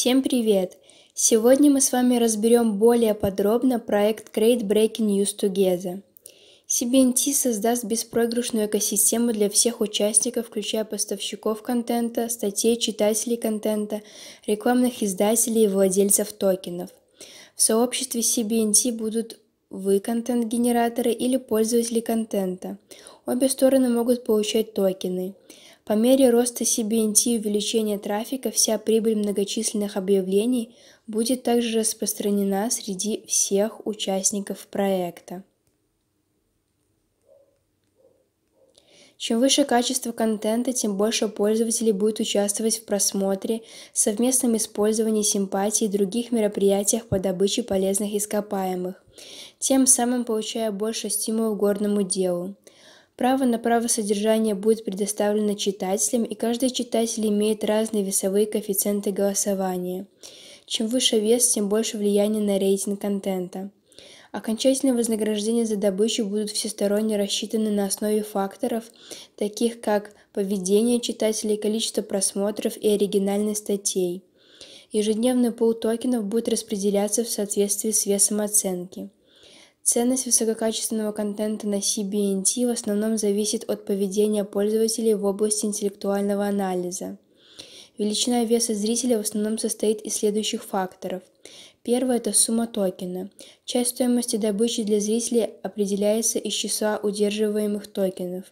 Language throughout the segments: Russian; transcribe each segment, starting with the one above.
Всем привет! Сегодня мы с вами разберем более подробно проект Great Breaking News Together. CBNT создаст беспроигрышную экосистему для всех участников, включая поставщиков контента, статей, читателей контента, рекламных издателей и владельцев токенов. В сообществе CBNT будут вы контент-генераторы или пользователи контента. Обе стороны могут получать токены. По мере роста CBNT и увеличения трафика вся прибыль многочисленных объявлений будет также распространена среди всех участников проекта. Чем выше качество контента, тем больше пользователей будет участвовать в просмотре, совместном использовании симпатии и других мероприятиях по добыче полезных ископаемых, тем самым получая больше стимула к горному делу. Право на право содержания будет предоставлено читателям, и каждый читатель имеет разные весовые коэффициенты голосования. Чем выше вес, тем больше влияние на рейтинг контента. Окончательные вознаграждения за добычу будут всесторонне рассчитаны на основе факторов, таких как поведение читателей, количество просмотров и оригинальность статей. Ежедневный пул токенов будет распределяться в соответствии с весом оценки. Ценность высококачественного контента на CBNT в основном зависит от поведения пользователей в области интеллектуального анализа. Величина веса зрителя в основном состоит из следующих факторов. Первое – это сумма токена. Часть стоимости добычи для зрителей определяется из числа удерживаемых токенов.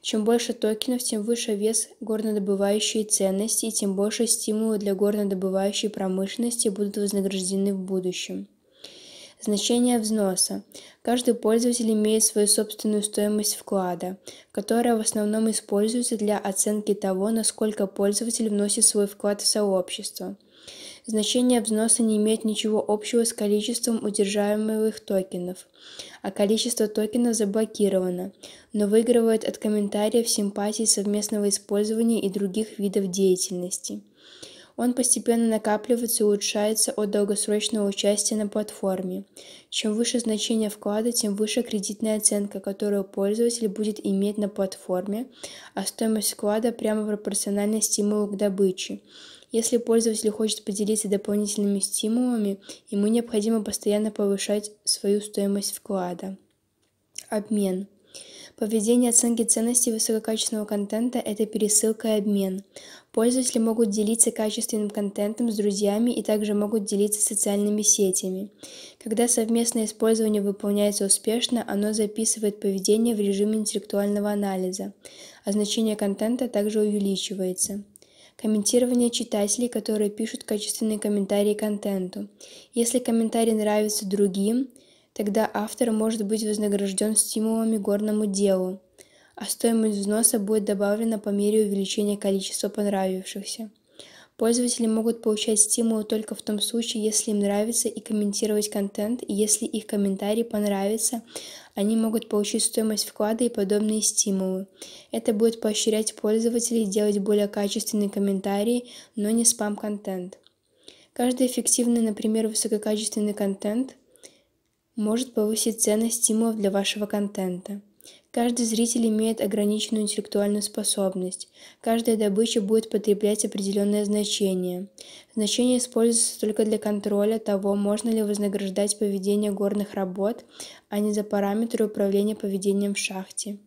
Чем больше токенов, тем выше вес горнодобывающей ценности, и тем больше стимулы для горнодобывающей промышленности будут вознаграждены в будущем. Значение взноса. Каждый пользователь имеет свою собственную стоимость вклада, которая в основном используется для оценки того, насколько пользователь вносит свой вклад в сообщество. Значение взноса не имеет ничего общего с количеством удерживаемых токенов, а количество токенов заблокировано, но выигрывает от комментариев симпатий совместного использования и других видов деятельности. Он постепенно накапливается и улучшается от долгосрочного участия на платформе. Чем выше значение вклада, тем выше кредитная оценка, которую пользователь будет иметь на платформе, а стоимость вклада прямо пропорциональна стимулу к добыче. Если пользователь хочет поделиться дополнительными стимулами, ему необходимо постоянно повышать свою стоимость вклада. Обмен. Поведение оценки ценности высококачественного контента – это пересылка и обмен. Пользователи могут делиться качественным контентом с друзьями и также могут делиться социальными сетями. Когда совместное использование выполняется успешно, оно записывает поведение в режиме интеллектуального анализа, а значение контента также увеличивается комментирование читателей, которые пишут качественные комментарии контенту. Если комментарий нравится другим, Тогда автор может быть вознагражден стимулами горному делу, а стоимость взноса будет добавлена по мере увеличения количества понравившихся. Пользователи могут получать стимулы только в том случае, если им нравится и комментировать контент, и если их комментарий понравится, они могут получить стоимость вклада и подобные стимулы. Это будет поощрять пользователей делать более качественные комментарии, но не спам-контент. Каждый эффективный, например, высококачественный контент – может повысить ценность стимулов для вашего контента. Каждый зритель имеет ограниченную интеллектуальную способность. Каждая добыча будет потреблять определенное значение. Значение используется только для контроля того, можно ли вознаграждать поведение горных работ, а не за параметры управления поведением в шахте.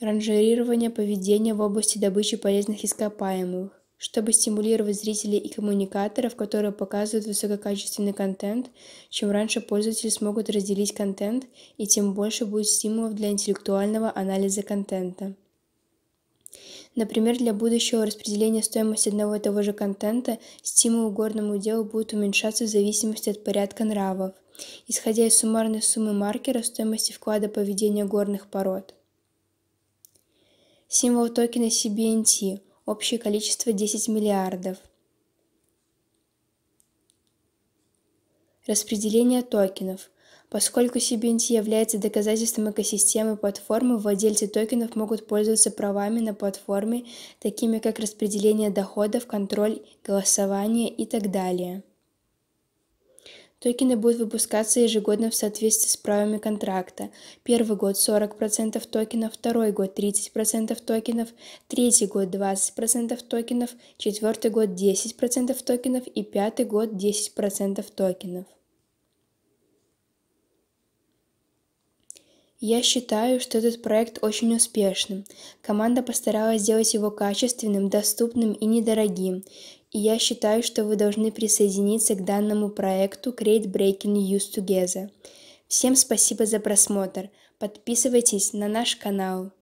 Ранжирирование поведения в области добычи полезных ископаемых чтобы стимулировать зрителей и коммуникаторов, которые показывают высококачественный контент, чем раньше пользователи смогут разделить контент, и тем больше будет стимулов для интеллектуального анализа контента. Например, для будущего распределения стоимости одного и того же контента стимул горному делу будет уменьшаться в зависимости от порядка нравов, исходя из суммарной суммы маркера стоимости вклада поведения горных пород. Символ токена CBNT общее количество 10 миллиардов. Распределение токенов. Поскольку CBNT является доказательством экосистемы платформы, владельцы токенов могут пользоваться правами на платформе, такими как распределение доходов, контроль, голосование и так далее. Токены будут выпускаться ежегодно в соответствии с правами контракта. Первый год 40% токенов, второй год 30% токенов, третий год 20% токенов, четвертый год 10% токенов и пятый год 10% токенов. Я считаю, что этот проект очень успешным. Команда постаралась сделать его качественным, доступным и недорогим и я считаю, что вы должны присоединиться к данному проекту Create Breaking News Together. Всем спасибо за просмотр. Подписывайтесь на наш канал.